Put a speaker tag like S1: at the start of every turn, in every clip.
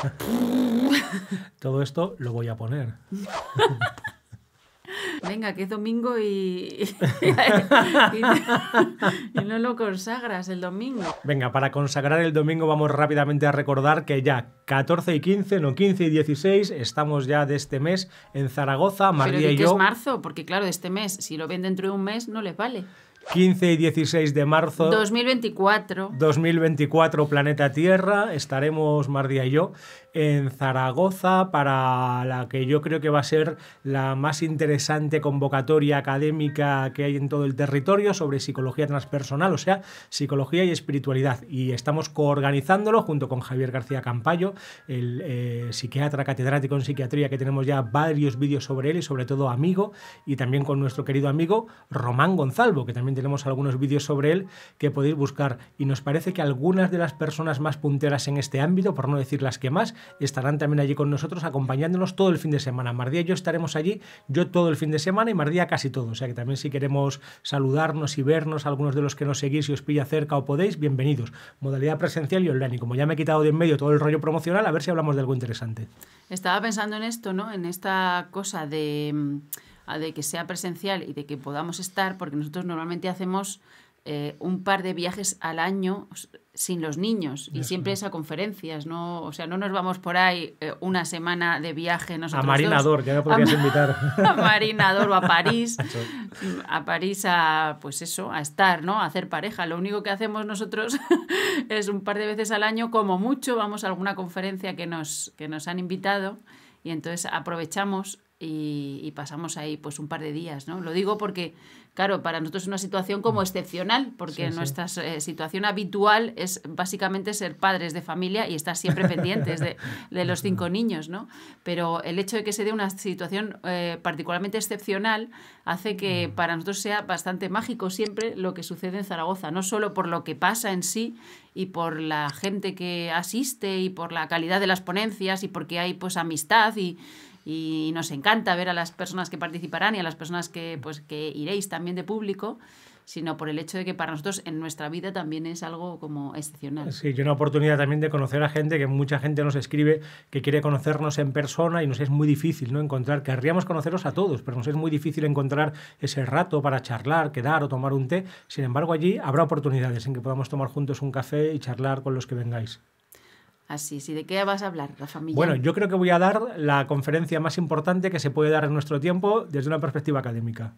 S1: Todo esto lo voy a poner.
S2: Venga, que es domingo y... no lo consagras el domingo.
S1: Venga, para consagrar el domingo vamos rápidamente a recordar que ya 14 y 15, no 15 y 16, estamos ya de este mes en Zaragoza, María Pero que es marzo,
S2: porque claro, de este mes, si lo ven dentro de un mes, no les vale.
S1: 15 y 16 de marzo.
S2: 2024.
S1: 2024, planeta Tierra. Estaremos Mardia y yo en Zaragoza para la que yo creo que va a ser la más interesante convocatoria académica que hay en todo el territorio sobre psicología transpersonal, o sea, psicología y espiritualidad. Y estamos coorganizándolo junto con Javier García Campayo, el eh, psiquiatra catedrático en psiquiatría que tenemos ya varios vídeos sobre él y sobre todo amigo, y también con nuestro querido amigo Román Gonzalvo, que también tenemos algunos vídeos sobre él que podéis buscar. Y nos parece que algunas de las personas más punteras en este ámbito, por no decir las que más, estarán también allí con nosotros acompañándonos todo el fin de semana. Mardía y yo estaremos allí, yo todo el fin de semana y Mardía casi todo. O sea que también si queremos saludarnos y vernos, algunos de los que nos seguís, si os pilla cerca o podéis, bienvenidos. Modalidad presencial y online. Y como ya me he quitado de en medio todo el rollo promocional, a ver si hablamos de algo interesante.
S2: Estaba pensando en esto, ¿no? En esta cosa de, mm, de que sea presencial y de que podamos estar, porque nosotros normalmente hacemos eh, un par de viajes al año sin los niños y siempre es a conferencias, ¿no? O sea, no nos vamos por ahí eh, una semana de viaje nosotros A Marinador, que ya podrías invitar. A Marinador o a París. a París a, pues eso, a estar, ¿no? A hacer pareja. Lo único que hacemos nosotros es un par de veces al año, como mucho, vamos a alguna conferencia que nos, que nos han invitado y entonces aprovechamos y, pasamos ahí pues un par de días, ¿no? Lo digo porque, claro, para nosotros es una situación como mm. excepcional, porque nuestra eh, situación habitual es básicamente ser padres de familia y estar siempre pendientes de, los cinco niños, ¿no? Pero el hecho de que se dé una situación eh, particularmente excepcional hace que mm. para nosotros sea bastante mágico siempre lo que sucede en Zaragoza, no solo por lo que pasa en sí y por la gente que asiste y por la calidad de las ponencias y porque hay pues amistad y y nos encanta ver a las personas que participarán y a las personas que, pues, que iréis también de público sino por el hecho de que para nosotros en nuestra vida también es algo como excepcional. Sí,
S1: y una oportunidad también de conocer a gente que mucha gente nos escribe que quiere conocernos en persona y nos es muy difícil no encontrar, querríamos conoceros a todos, pero nos es muy difícil encontrar ese rato para charlar, quedar o tomar un té. Sin embargo, allí habrá oportunidades en que podamos tomar juntos un café y charlar con los que vengáis
S2: así. ¿Y ¿De qué vas a hablar, Rafa Millán? Bueno, yo
S1: creo que voy a dar la conferencia más importante que se puede dar en nuestro tiempo desde una perspectiva académica.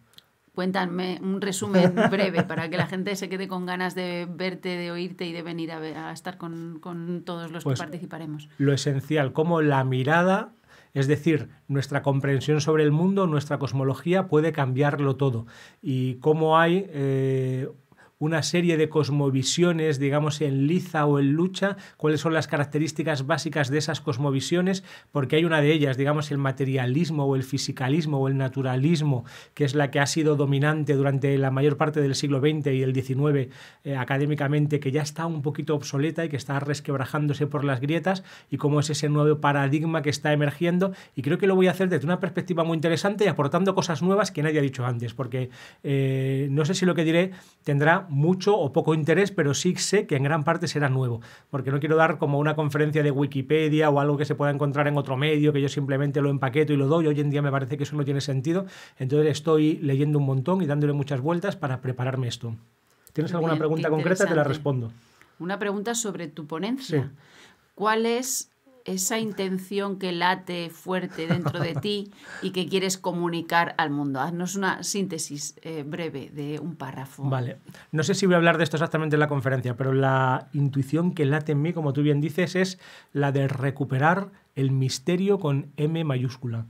S2: Cuéntame un resumen breve para que la gente se quede con ganas de verte, de oírte y de venir a, estar con, todos los que pues, participaremos. Lo
S1: esencial, cómo la mirada, es decir, nuestra comprensión sobre el mundo, nuestra cosmología puede cambiarlo todo y cómo hay eh, una serie de cosmovisiones, digamos, en liza o en lucha, cuáles son las características básicas de esas cosmovisiones, porque hay una de ellas, digamos, el materialismo o el fisicalismo o el naturalismo, que es la que ha sido dominante durante la mayor parte del siglo XX y el XIX eh, académicamente, que ya está un poquito obsoleta y que está resquebrajándose por las grietas, y cómo es ese nuevo paradigma que está emergiendo, y creo que lo voy a hacer desde una perspectiva muy interesante y aportando cosas nuevas que nadie ha dicho antes, porque eh, no sé si lo que diré tendrá mucho o poco interés, pero sí sé que en gran parte será nuevo, porque no quiero dar como una conferencia de Wikipedia o algo que se pueda encontrar en otro medio, que yo simplemente lo empaqueto y lo doy. Hoy en día me parece que eso no tiene sentido, entonces estoy leyendo un montón y dándole muchas vueltas para prepararme esto. ¿Tienes alguna pregunta concreta? Te la respondo.
S2: Una pregunta sobre tu ponencia. ¿Cuál es esa intención que late fuerte dentro de ti y que quieres comunicar al mundo. Haznos una síntesis eh, breve de un párrafo. Vale.
S1: No sé si voy a hablar de esto exactamente en la conferencia, pero la intuición que late en mí, como tú bien dices, es la de recuperar el misterio con M mayúscula.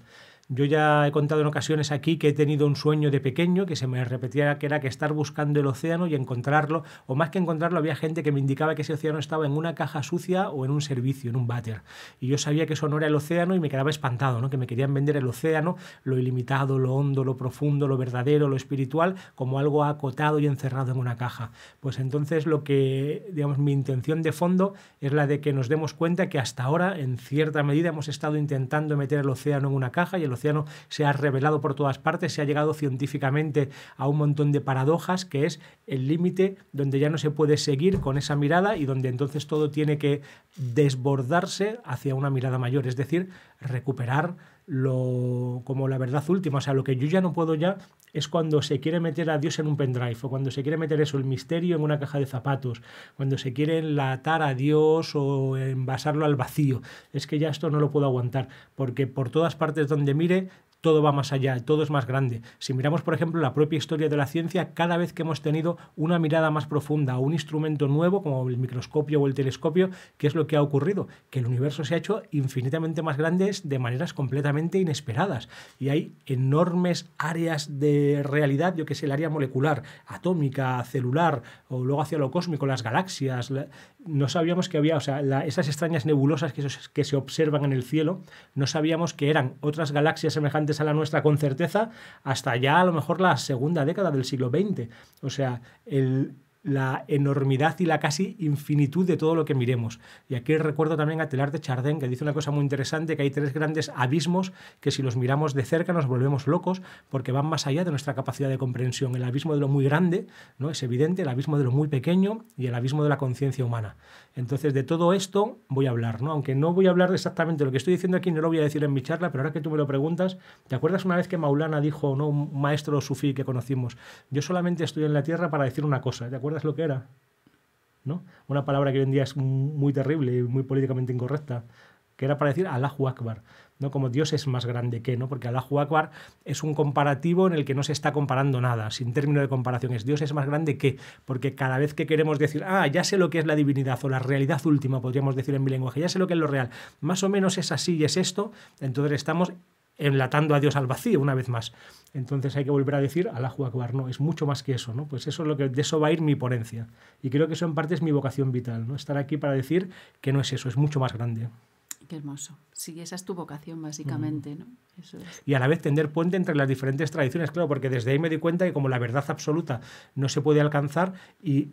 S1: Yo ya he contado en ocasiones aquí que he tenido un sueño de pequeño que se me repetía que era que estar buscando el océano y encontrarlo, o más que encontrarlo, había gente que me indicaba que ese océano estaba en una caja sucia o en un servicio, en un váter. Y yo sabía que eso no era el océano y me quedaba espantado, ¿no? que me querían vender el océano, lo ilimitado, lo hondo, lo profundo, lo verdadero, lo espiritual, como algo acotado y encerrado en una caja. Pues entonces lo que, digamos, mi intención de fondo es la de que nos demos cuenta que hasta ahora, en cierta medida, hemos estado intentando meter el océano en una caja y el el océano se ha revelado por todas partes, se ha llegado científicamente a un montón de paradojas, que es el límite donde ya no se puede seguir con esa mirada y donde entonces todo tiene que desbordarse hacia una mirada mayor, es decir, recuperar lo, como la verdad última. O sea, lo que yo ya no puedo ya es cuando se quiere meter a Dios en un pendrive, o cuando se quiere meter eso, el misterio en una caja de zapatos, cuando se quiere enlatar a Dios o envasarlo al vacío. Es que ya esto no lo puedo aguantar, porque por todas partes donde mire todo va más allá, todo es más grande. Si miramos, por ejemplo, la propia historia de la ciencia, cada vez que hemos tenido una mirada más profunda, un instrumento nuevo como el microscopio o el telescopio, ¿qué es lo que ha ocurrido? Que el universo se ha hecho infinitamente más grande de maneras completamente inesperadas. Y hay enormes áreas de realidad, yo que sé, el área molecular, atómica, celular, o luego hacia lo cósmico, las galaxias. No sabíamos que había, o sea, esas extrañas nebulosas que se observan en el cielo, no sabíamos que eran otras galaxias semejantes a la nuestra con certeza, hasta ya a lo mejor la segunda década del siglo XX. O sea, el, la enormidad y la casi infinitud de todo lo que miremos. Y aquí recuerdo también a Telar de que dice una cosa muy interesante, que hay tres grandes abismos que si los miramos de cerca nos volvemos locos porque van más allá de nuestra capacidad de comprensión. El abismo de lo muy grande, ¿no? es evidente, el abismo de lo muy pequeño y el abismo de la conciencia humana. Entonces, de todo esto voy a hablar, ¿no? aunque no voy a hablar exactamente lo que estoy diciendo aquí, no lo voy a decir en mi charla, pero ahora que tú me lo preguntas, ¿te acuerdas una vez que Maulana dijo, un maestro sufí que conocimos, yo solamente estoy en la tierra para decir una cosa, de acuerdo es lo que era? ¿No? Una palabra que hoy en día es muy terrible y muy políticamente incorrecta, que era para decir Allahu Akbar, ¿no? Como Dios es más grande que, ¿no? Porque Allahu Akbar es un comparativo en el que no se está comparando nada, sin término de comparación, es Dios es más grande que, porque cada vez que queremos decir, ah, ya sé lo que es la divinidad o la realidad última, podríamos decir en mi lenguaje, ya sé lo que es lo real, más o menos es así y es esto, entonces estamos enlatando a Dios al vacío una vez más. Entonces hay que volver a decir la Akbar, no, es mucho más que eso, ¿no? Pues eso es lo que, de eso va a ir mi ponencia. Y creo que eso en parte es mi vocación vital, ¿no? Estar aquí para decir que no es eso, es mucho más grande.
S2: Qué hermoso. Sí, esa es tu vocación, básicamente, ¿no?
S1: Y a la vez tender puente entre las diferentes tradiciones, claro, porque desde ahí me di cuenta que como la verdad absoluta no se puede alcanzar y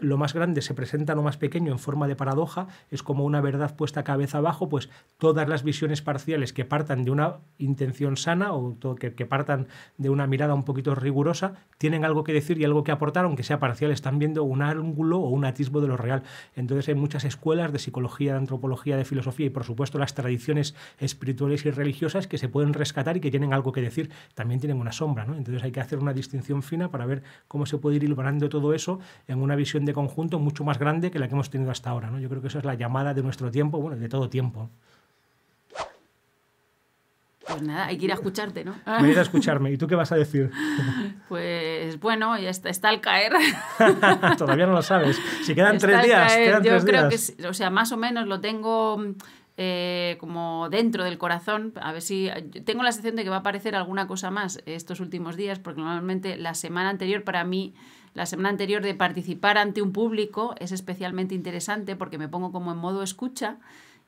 S1: lo más grande se presenta lo más pequeño en forma de paradoja, es como una verdad puesta cabeza abajo, pues todas las visiones parciales que partan de una intención sana o que, partan de una mirada un poquito rigurosa, tienen algo que decir y algo que aportar, aunque sea parcial, están viendo un ángulo o un atisbo de lo real. Entonces hay muchas escuelas de psicología, de antropología, de filosofía y por supuesto las tradiciones espirituales y religiosas que se pueden rescatar y que tienen algo que decir, también tienen una sombra, ¿no? Entonces hay que hacer una distinción fina para ver cómo se puede ir iluminando todo eso en una visión de conjunto mucho más grande que la que hemos tenido hasta ahora. ¿no? Yo creo que esa es la llamada de nuestro tiempo, bueno, de todo tiempo.
S2: Pues nada, hay que ir a escucharte, ¿no? Me ir a
S1: escucharme. ¿Y tú qué vas a decir?
S2: Pues bueno, ya está, al caer.
S1: Todavía no lo sabes. Si quedan tres días. Yo creo que,
S2: o sea, más o menos lo tengo eh, como dentro del corazón. A ver si. Tengo la sensación de que va a aparecer alguna cosa más estos últimos días, porque normalmente la semana anterior para mí la semana anterior de participar ante un público es especialmente interesante porque me pongo como en modo escucha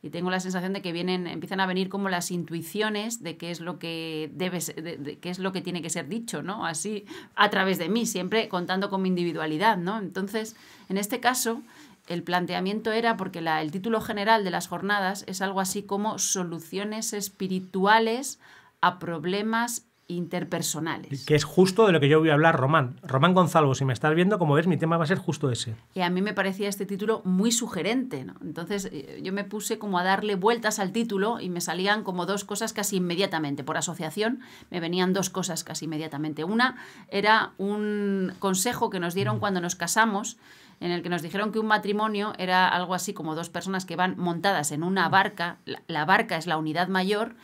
S2: y tengo la sensación de que vienen, empiezan a venir como las intuiciones de qué es lo que debe de, es lo que tiene que ser dicho, ¿no? Así a través de mí, siempre contando con mi individualidad, ¿no? Entonces, en este caso, el planteamiento era porque el título general de las jornadas es algo así como soluciones espirituales a problemas interpersonales.
S1: Que es justo de lo que yo voy a hablar, Román. Román Gonzalo, si me estás viendo, como ves, mi tema va a ser justo ese.
S2: Y a mí me parecía este título muy sugerente, Entonces eh, yo me puse como a darle vueltas al título y me salían como dos cosas casi inmediatamente. Por asociación me venían dos cosas casi inmediatamente. Una era un consejo que nos dieron cuando nos casamos en el que nos dijeron que un matrimonio era algo así como dos personas que van montadas en una barca, la barca es la unidad mayor,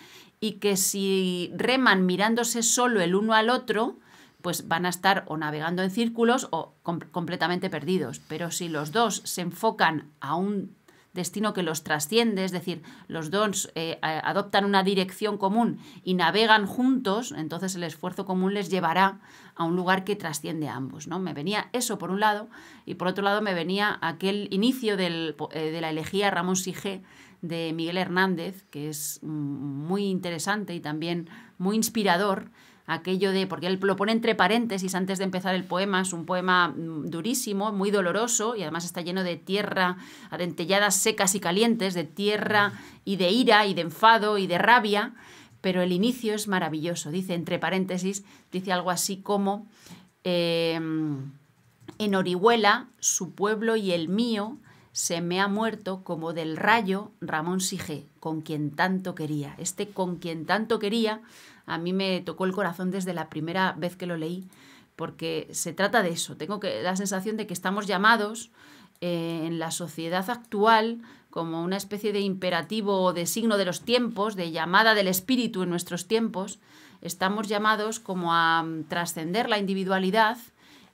S2: y que si reman mirándose solo el uno al otro, pues van a estar o navegando en círculos o completamente perdidos. Pero si los dos se enfocan a un destino que los trasciende, es decir, los dos eh, adoptan una dirección común y navegan juntos, entonces el esfuerzo común les llevará a un lugar que trasciende a ambos. ¿no? Me venía eso por un lado y por otro lado me venía aquel inicio eh, de la elegía Ramón Sige de Miguel Hernández, que es mm, muy interesante y también muy inspirador, aquello de, porque él lo pone entre paréntesis antes de empezar el poema, es un poema mm, durísimo, muy doloroso y además está lleno de tierra, adentelladas secas y calientes, de tierra y de ira y de enfado y de rabia, pero el inicio es maravilloso, dice entre paréntesis, dice algo así como, em, en Orihuela, su pueblo y el mío, se me ha muerto como del rayo Ramón Sige, con quien tanto quería. Este con quien tanto quería a mí me tocó el corazón desde la primera vez que lo leí, porque se trata de eso. Tengo la sensación de que estamos llamados eh, en la sociedad actual como una especie de imperativo o de signo de los tiempos, de llamada del espíritu en nuestros tiempos, estamos llamados como a mm, trascender la individualidad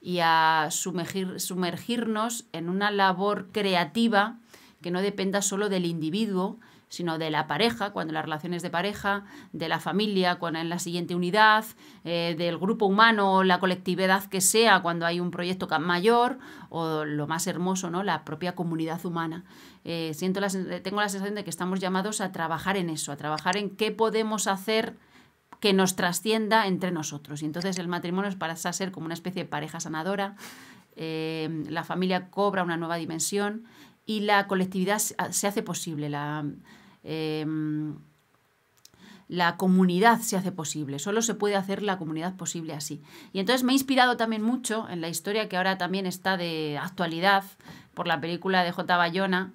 S2: y a sumergirnos en una labor creativa que no dependa solo del individuo, sino de la pareja, cuando las relaciones de pareja, de la familia, cuando en la siguiente unidad, eh, del grupo humano la colectividad que sea, cuando hay un proyecto mayor o lo más hermoso, ¿no? la propia comunidad humana. Eh, siento tengo la sensación de que estamos llamados a trabajar en eso, a trabajar en qué podemos hacer que nos trascienda entre nosotros. Y entonces el matrimonio pasa a ser como una especie de pareja sanadora, eh, la familia cobra una nueva dimensión y la colectividad se hace posible, la, em, la comunidad se hace posible, solo se puede hacer la comunidad posible así. Y entonces me he inspirado también mucho en la historia que ahora también está de actualidad por la película de J. Bayona,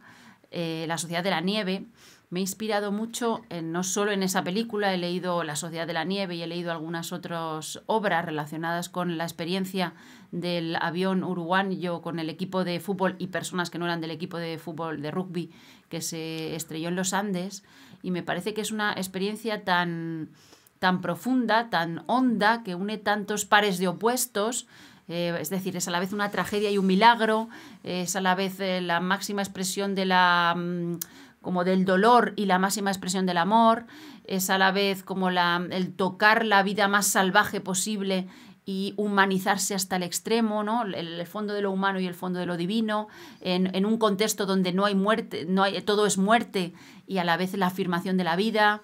S2: eh, La Sociedad de la Nieve, me he inspirado mucho, en, no solo en esa película, he leído La Sociedad de la Nieve y he leído algunas otras obras relacionadas con la experiencia del avión uruguayo con el equipo de fútbol y personas que no eran del equipo de fútbol de rugby que se estrelló en los Andes. Y me parece que es una experiencia tan, tan profunda, tan honda, que une tantos pares de opuestos. Eh, es decir, es a la vez una tragedia y un milagro, es a la vez eh, la máxima expresión de la... Mm, como del dolor y la máxima expresión del amor, es a la vez como la, el tocar la vida más salvaje posible y humanizarse hasta el extremo, ¿no? el, fondo de lo humano y el fondo de lo divino, en, un contexto donde no hay muerte, no hay, todo es muerte y a la vez la afirmación de la vida,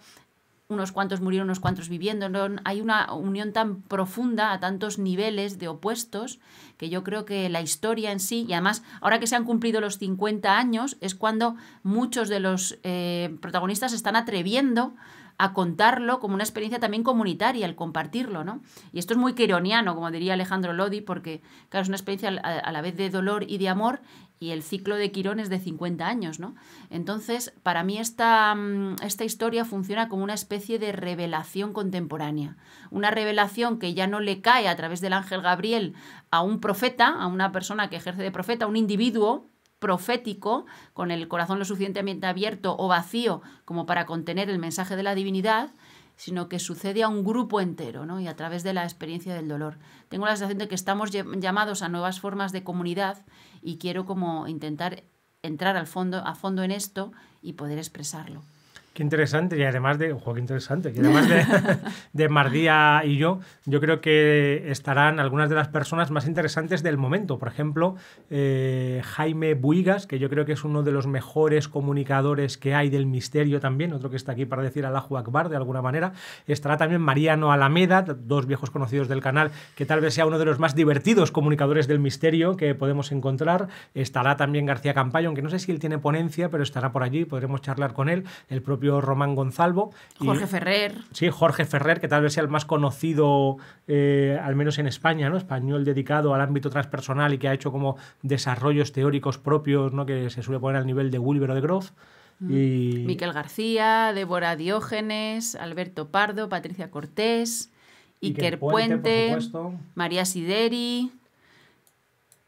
S2: unos cuantos murieron, unos cuantos viviendo. Hay una unión tan profunda a tantos niveles de opuestos que yo creo que la historia en sí, y además ahora que se han cumplido los 50 años, es cuando muchos de los eh, protagonistas están atreviendo a contarlo como una experiencia también comunitaria, al compartirlo, ¿no? Y esto es muy queroniano como diría Alejandro Lodi, porque, claro, es una experiencia a la vez de dolor y de amor y el ciclo de Quirón es de 50 años, ¿no? Entonces, para mí esta, mm, esta historia funciona como una especie de revelación contemporánea, una revelación que ya no le cae a través del ángel Gabriel a un profeta, a una persona que ejerce de profeta, a un individuo profético, con el corazón lo suficientemente abierto o vacío como para contener el mensaje de la divinidad, sino que sucede a un grupo entero y a través de la experiencia del dolor. Tengo la sensación de que estamos llamados a nuevas formas de comunidad y quiero como intentar entrar al fondo, a fondo en esto y poder expresarlo.
S1: Qué interesante, y además de. Ojo, qué interesante. Y además de, de Mardía y yo, yo creo que estarán algunas de las personas más interesantes del momento. Por ejemplo, eh, Jaime Buigas, que yo creo que es uno de los mejores comunicadores que hay del misterio también, otro que está aquí para decir a la Akbar de alguna manera. Estará también Mariano Alameda, dos viejos conocidos del canal, que tal vez sea uno de los más divertidos comunicadores del misterio que podemos encontrar. Estará también García Campayo, aunque no sé si él tiene ponencia, pero estará por allí, podremos charlar con él. El propio Román Gonzalvo. Jorge Ferrer. Sí, Jorge Ferrer, que tal vez sea el más conocido, eh, al menos en España, ¿no? español dedicado al ámbito transpersonal y que ha hecho como desarrollos teóricos propios ¿no? que se suele poner al nivel de Wilber o de Groff. Mm. Y... Miquel
S2: García, Débora Diógenes, Alberto Pardo, Patricia Cortés,
S1: Iker, Puente,
S2: María Sideri.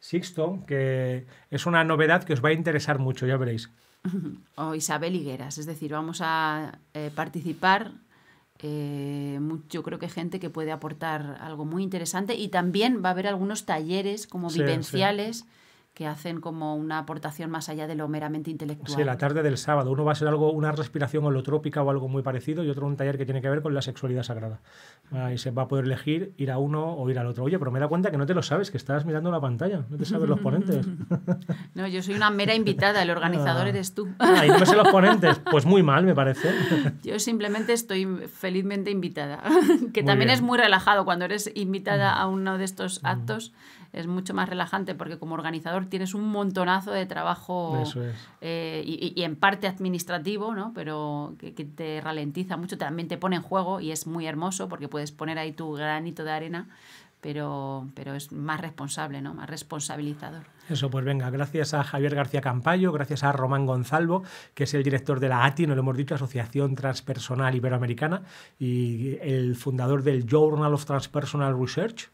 S1: Sixto, que es una novedad que os va a interesar mucho, ya veréis
S2: o Isabel Higueras. Es decir, vamos a eh, participar eh, yo creo que gente que puede aportar algo muy interesante y también va a haber algunos talleres como vivenciales que hacen como una aportación más allá de lo meramente intelectual. Sí, la
S1: tarde del sábado. Uno va a ser algo, una respiración holotrópica o algo muy parecido y otro un taller que tiene que ver con la sexualidad sagrada. Y se va a poder elegir ir a uno o ir al otro. Oye, pero me da cuenta que no te lo sabes, que estás mirando la pantalla, no te sabes los ponentes.
S2: no, yo soy una mera invitada, el organizador ah. eres tú. ah, y no sé los ponentes. Pues muy mal, me
S1: parece. yo
S2: simplemente estoy felizmente invitada, que también es muy relajado cuando eres invitada mm. a uno de estos mm. actos. Es mucho más relajante porque como organizador tienes un montonazo de trabajo eh, y, en parte administrativo, pero que, te ralentiza mucho, también te pone en juego y es muy hermoso porque puedes poner ahí tu granito de arena. Pero, es más responsable, ¿no? más responsabilizador.
S1: Eso, pues venga, gracias a Javier García Campayo, gracias a Román Gonzalvo, que es el director de la ATI, no lo hemos dicho, Asociación Transpersonal Iberoamericana, y el fundador del Journal of Transpersonal Research,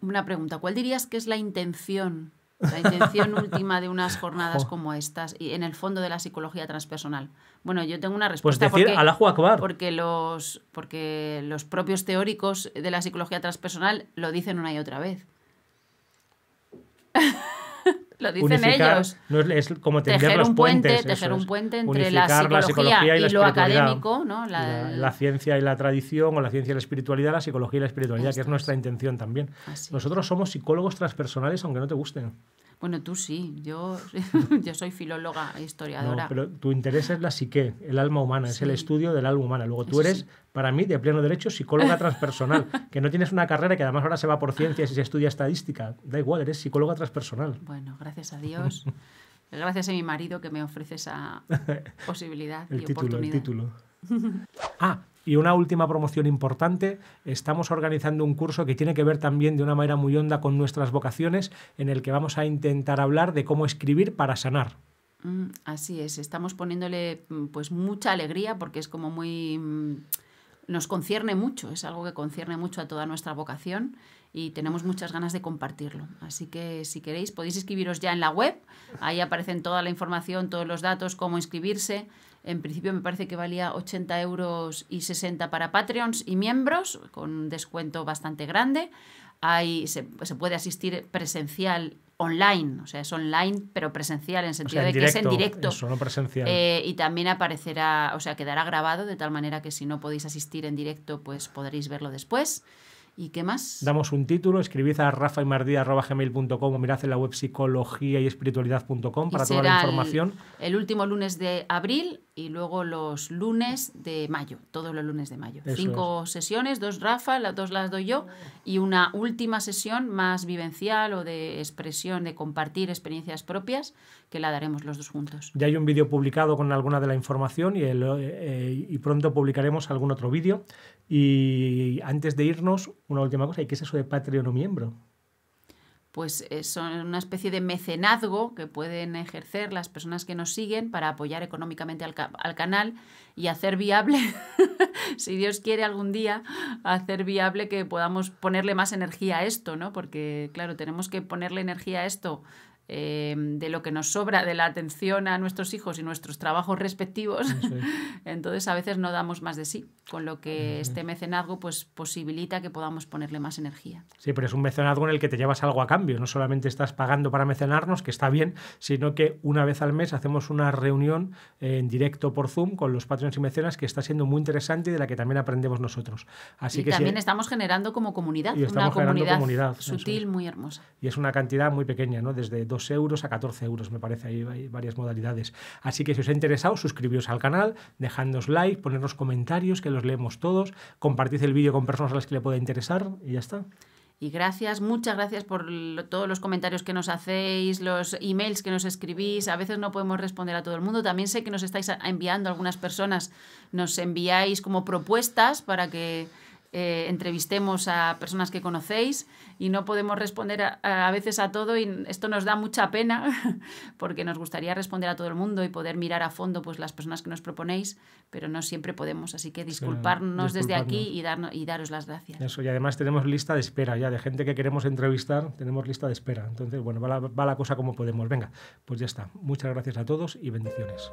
S2: una pregunta, ¿cuál dirías que es la intención, la intención última de unas jornadas como estas y en el fondo de la psicología transpersonal? Bueno, yo tengo una pues respuesta. porque, porque, los, porque los propios teóricos de la psicología transpersonal lo dicen una y otra vez. Lo dicen ellos.
S1: es, como tender los un puente, entre la, psicología y, lo académico, La, ciencia y la tradición, o la ciencia y la espiritualidad, la psicología y la espiritualidad, que es nuestra intención también. Nosotros somos psicólogos transpersonales, aunque no te gusten.
S2: Bueno, tú sí, yo, yo soy filóloga e historiadora. No, pero
S1: tu interés es la psique, el alma humana, es el estudio del alma humana. Luego tú eres, para mí, de pleno derecho, psicóloga transpersonal, que no tienes una carrera que además ahora se va por ciencias y se estudia estadística. Da igual, eres psicóloga transpersonal.
S2: Bueno, gracias a Dios. gracias a mi marido que me ofrece esa posibilidad el título, El título.
S1: ah, y una última promoción importante, estamos organizando un curso que tiene que ver también de una manera muy honda con nuestras vocaciones, en el que vamos a intentar hablar de cómo escribir para sanar.
S2: Mm, así es, estamos poniéndole mm, pues mucha alegría porque es como muy mm, nos concierne mucho, es algo que concierne mucho a toda nuestra vocación y tenemos muchas ganas de compartirlo. Así que si queréis podéis inscribiros ya en la web, ahí aparecen toda la información, todos los datos, cómo inscribirse. En principio me parece que valía 80 euros y 60 para Patreons y miembros, con un descuento bastante grande. Ahí se, se puede asistir presencial online, o sea, es online pero presencial en sentido de que es en directo. Eh, y también aparecerá, o sea, quedará grabado de tal manera que si no podéis asistir en directo, pues podréis verlo después. ¿Y qué más?
S1: Damos un título, escribid a rafaymardía.gmail.com o mirad en la web psicología y espiritualidad.com para toda la información.
S2: El, último lunes de abril y luego los lunes de mayo, todos los lunes de mayo. Cinco sesiones, dos Rafa, las dos las doy yo y una última sesión más vivencial o de expresión, de compartir experiencias propias que la daremos los dos juntos.
S1: Ya hay un vídeo publicado con alguna de la información y, eh, y pronto publicaremos algún otro vídeo. Y antes de irnos, una última cosa, ¿y qué es eso de Patreon o miembro?
S2: Pues es eh, una especie de mecenazgo que pueden ejercer las personas que nos siguen para apoyar económicamente al canal y hacer viable, si Dios quiere algún día, hacer viable que podamos ponerle más energía a esto, ¿no? Porque, claro, tenemos que ponerle energía a esto eh, de lo que nos sobra, de la atención a nuestros hijos y nuestros trabajos respectivos, entonces a veces no damos más de sí, con lo que este mecenazgo pues posibilita que podamos ponerle más energía.
S1: Sí, pero es un mecenazgo en el que te llevas algo a cambio, no solamente estás pagando para mecenarnos, que está bien, sino que una vez al mes hacemos una reunión eh, en directo por Zoom con los patrones y mecenas que está siendo muy interesante y de la que también aprendemos nosotros. Así y que también
S2: estamos generando como comunidad, una comunidad, sutil, muy hermosa.
S1: Y es una cantidad muy pequeña, ¿no? Desde dos euros, a 14 euros, me parece, hay, varias modalidades. Así que si os ha interesado, suscribiros al canal, dejadnos like, ponernos comentarios, que los leemos todos, compartid el vídeo con personas a las que le pueda interesar y ya está.
S2: Y gracias, muchas gracias por todos los comentarios que nos hacéis, los emails que nos escribís. A veces no podemos responder a todo el mundo. También sé que nos estáis enviando algunas personas, nos enviáis como propuestas para que eh, entrevistemos a personas que conocéis y no podemos responder a, veces a todo y esto nos da mucha pena porque nos gustaría responder a todo el mundo y poder mirar a fondo pues las personas que nos proponéis, pero no siempre podemos, así que disculparnos, desde aquí y, darnos, y daros las gracias.
S1: Eso, y además tenemos lista de espera ya de gente que queremos entrevistar, tenemos lista de espera. Entonces, bueno, va la, va la cosa como podemos. Venga, pues ya está. Muchas gracias a todos y bendiciones.